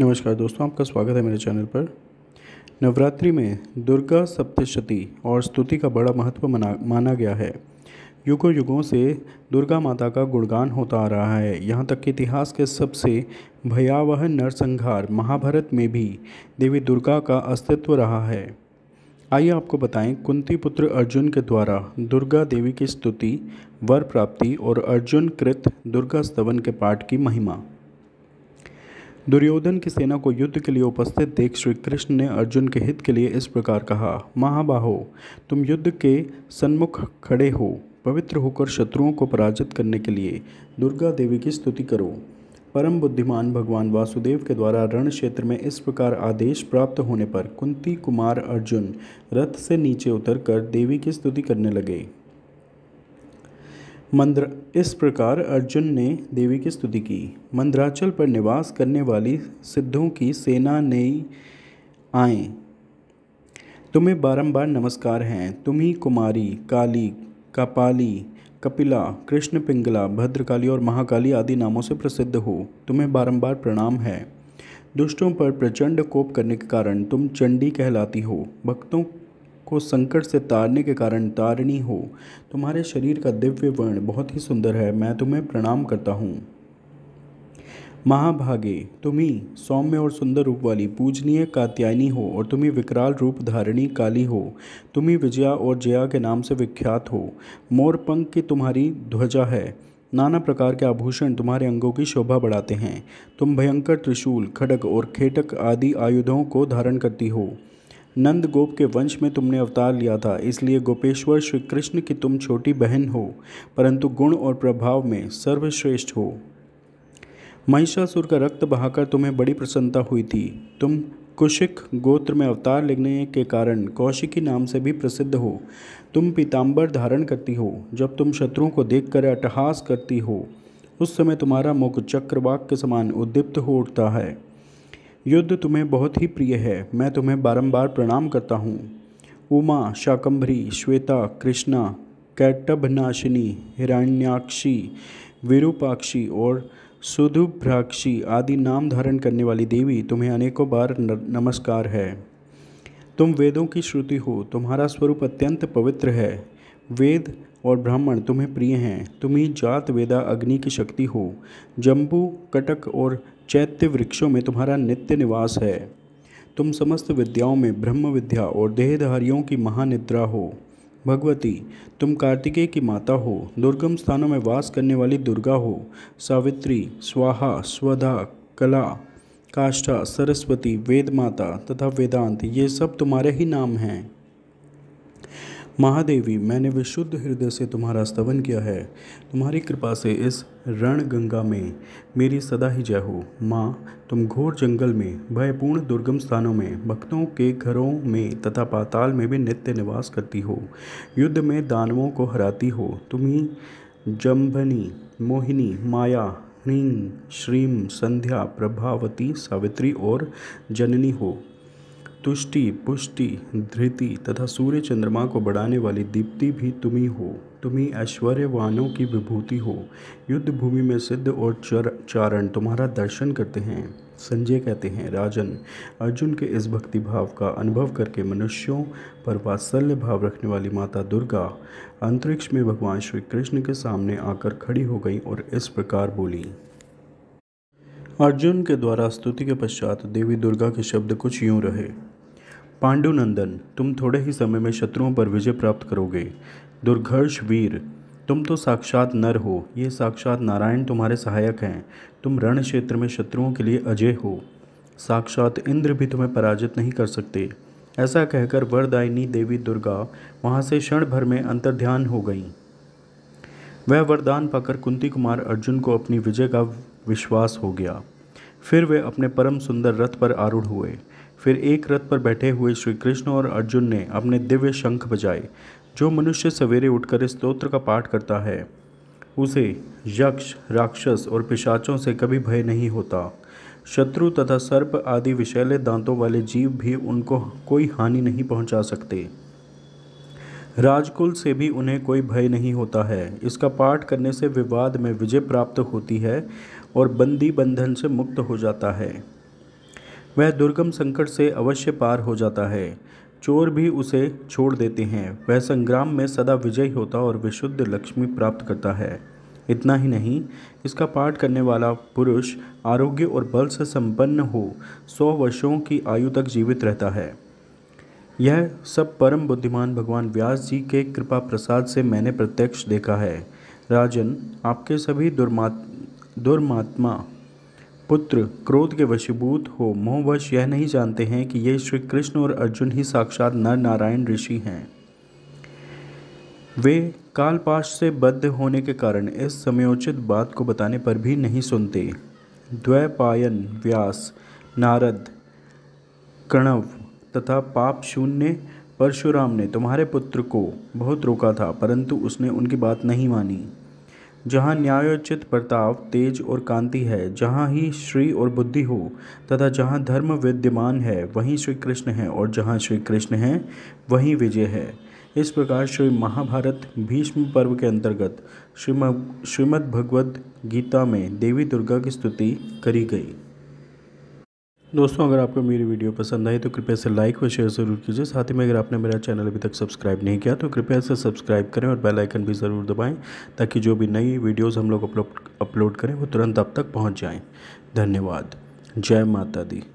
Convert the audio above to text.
नमस्कार दोस्तों आपका स्वागत है मेरे चैनल पर नवरात्रि में दुर्गा सप्तशती और स्तुति का बड़ा महत्व मना माना गया है युगों युगों से दुर्गा माता का गुणगान होता आ रहा है यहाँ तक कि इतिहास के सबसे भयावह नरसंहार महाभारत में भी देवी दुर्गा का अस्तित्व रहा है आइए आपको बताएं कुंती पुत्र अर्जुन के द्वारा दुर्गा देवी की स्तुति वर प्राप्ति और अर्जुन कृत दुर्गा स्तवन के पाठ की महिमा दुर्योधन की सेना को युद्ध के लिए उपस्थित देख श्री कृष्ण ने अर्जुन के हित के लिए इस प्रकार कहा महाबाहो तुम युद्ध के सन्मुख खड़े हो पवित्र होकर शत्रुओं को पराजित करने के लिए दुर्गा देवी की स्तुति करो परम बुद्धिमान भगवान वासुदेव के द्वारा रण क्षेत्र में इस प्रकार आदेश प्राप्त होने पर कुंती कुमार अर्जुन रथ से नीचे उतरकर देवी की स्तुति करने लगे मंद्र इस प्रकार अर्जुन ने देवी की स्तुति की मंद्राचल पर निवास करने वाली सिद्धों की सेना ने आए तुम्हें बारंबार नमस्कार हैं तुम्ही कुमारी काली कपाली कपिला कृष्ण पिंगला भद्रकाली और महाकाली आदि नामों से प्रसिद्ध हो तुम्हें बारंबार प्रणाम है दुष्टों पर प्रचंड कोप करने के कारण तुम चंडी कहलाती हो भक्तों को संकट से तारने के कारण तारणी हो तुम्हारे शरीर का दिव्य वर्ण बहुत ही सुंदर है मैं तुम्हें प्रणाम करता हूँ महाभागे तुम्ही सौम्य और सुंदर रूप वाली पूजनीय कात्यायनी हो और तुम्ही विकराल रूप धारिणी काली हो तुम्ही विजया और जया के नाम से विख्यात हो मोरपंख की तुम्हारी ध्वजा है नाना प्रकार के आभूषण तुम्हारे अंगों की शोभा बढ़ाते हैं तुम भयंकर त्रिशूल खड़क और खेटक आदि आयुधों को धारण करती हो नंद गोप के वंश में तुमने अवतार लिया था इसलिए गोपेश्वर श्री कृष्ण की तुम छोटी बहन हो परंतु गुण और प्रभाव में सर्वश्रेष्ठ हो महिषासुर का रक्त बहाकर तुम्हें बड़ी प्रसन्नता हुई थी तुम कुशिक गोत्र में अवतार लेने के कारण कौशिकी नाम से भी प्रसिद्ध हो तुम पीताम्बर धारण करती हो जब तुम शत्रुओं को देखकर अटहास करती हो उस समय तुम्हारा मुख चक्रवाक के समान उद्दीप्त हो उठता है युद्ध तुम्हें बहुत ही प्रिय है मैं तुम्हें बारंबार प्रणाम करता हूँ उमा शाकंभरी श्वेता कृष्णा कैटभनाशिनी हिरण्याक्षी विरूपाक्षी और सुधुभ्राक्षी आदि नाम धारण करने वाली देवी तुम्हें अनेकों बार नमस्कार है तुम वेदों की श्रुति हो तुम्हारा स्वरूप अत्यंत पवित्र है वेद और ब्राह्मण तुम्हें प्रिय हैं तुम्हें जात वेदा अग्नि की शक्ति हो जम्बू कटक और चैत्य वृक्षों में तुम्हारा नित्य निवास है तुम समस्त विद्याओं में ब्रह्म विद्या और देहधारियों की महानिद्रा हो भगवती तुम कार्तिकेय की माता हो दुर्गम स्थानों में वास करने वाली दुर्गा हो सावित्री स्वाहा स्वधा कला काष्ठा सरस्वती वेद माता तथा वेदांत ये सब तुम्हारे ही नाम हैं महादेवी मैंने विशुद्ध हृदय से तुम्हारा स्तवन किया है तुम्हारी कृपा से इस रण गंगा में मेरी सदा ही जय हो माँ तुम घोर जंगल में भयपूर्ण दुर्गम स्थानों में भक्तों के घरों में तथा पाताल में भी नित्य निवास करती हो युद्ध में दानवों को हराती हो तुम्ही जम्भनी मोहिनी माया ह्रीं श्रीं संध्या प्रभावती सावित्री और जननी हो तुष्टि पुष्टि धृति तथा सूर्य चंद्रमा को बढ़ाने वाली दीप्ति भी तुम्ही हो तुम्ही ऐश्वर्यवानों की विभूति हो युद्ध भूमि में सिद्ध और चर चारण तुम्हारा दर्शन करते हैं संजय कहते हैं राजन अर्जुन के इस भक्ति भाव का अनुभव करके मनुष्यों पर वात्सल्य भाव रखने वाली माता दुर्गा अंतरिक्ष में भगवान श्री कृष्ण के सामने आकर खड़ी हो गई और इस प्रकार बोली अर्जुन के द्वारा स्तुति के पश्चात देवी दुर्गा के शब्द कुछ यूं रहे पांडुनंदन तुम थोड़े ही समय में शत्रुओं पर विजय प्राप्त करोगे दुर्घर्ष वीर तुम तो साक्षात नर हो ये साक्षात नारायण तुम्हारे सहायक हैं तुम रण क्षेत्र में शत्रुओं के लिए अजय हो साक्षात इंद्र भी तुम्हें पराजित नहीं कर सकते ऐसा कहकर वरदायिनी देवी दुर्गा वहाँ से क्षण भर में अंतर्ध्यान हो गईं वह वरदान पाकर कुंती कुमार अर्जुन को अपनी विजय का विश्वास हो गया फिर वे अपने परम सुंदर रथ पर आरूढ़ हुए फिर एक रथ पर बैठे हुए श्री कृष्ण और अर्जुन ने अपने दिव्य शंख बजाए जो मनुष्य सवेरे उठकर इस स्तोत्र का पाठ करता है उसे यक्ष राक्षस और पिशाचों से कभी भय नहीं होता शत्रु तथा सर्प आदि विषैले दांतों वाले जीव भी उनको कोई हानि नहीं पहुंचा सकते राजकुल से भी उन्हें कोई भय नहीं होता है इसका पाठ करने से विवाद में विजय प्राप्त होती है और बंदी बंधन से मुक्त हो जाता है वह दुर्गम संकट से अवश्य पार हो जाता है चोर भी उसे छोड़ देते हैं वह संग्राम में सदा विजयी होता और विशुद्ध लक्ष्मी प्राप्त करता है इतना ही नहीं इसका पाठ करने वाला पुरुष आरोग्य और बल से संपन्न हो सौ वर्षों की आयु तक जीवित रहता है यह सब परम बुद्धिमान भगवान व्यास जी के कृपा प्रसाद से मैंने प्रत्यक्ष देखा है राजन आपके सभी दुर्मात दुर्मात्मा पुत्र क्रोध के वशीभूत हो मोहवश यह नहीं जानते हैं कि ये श्री कृष्ण और अर्जुन ही साक्षात नर नारायण ऋषि हैं वे कालपाश से बद्ध होने के कारण इस समयोचित बात को बताने पर भी नहीं सुनते द्वैपायन व्यास नारद कणव तथा पाप शून्य परशुराम ने तुम्हारे पुत्र को बहुत रोका था परंतु उसने उनकी बात नहीं मानी जहाँ न्यायोचित प्रताप तेज और कांति है जहाँ ही श्री और बुद्धि हो तथा जहाँ धर्म विद्यमान है वहीं श्री कृष्ण है और जहाँ श्री कृष्ण है वहीं विजय है इस प्रकार श्री महाभारत भीष्म पर्व के अंतर्गत श्रीम श्रीमद् भगवद गीता में देवी दुर्गा की स्तुति करी गई दोस्तों अगर आपको मेरी वीडियो पसंद आई तो कृपया से लाइक व शेयर ज़रूर कीजिए साथ ही में अगर आपने मेरा चैनल अभी तक सब्सक्राइब नहीं किया तो कृपया से सब्सक्राइब करें और बेल आइकन भी ज़रूर दबाएं ताकि जो भी नई वीडियोस हम लोग अपलोड अपलोड करें वो तुरंत आप तक पहुंच जाएं धन्यवाद जय माता दी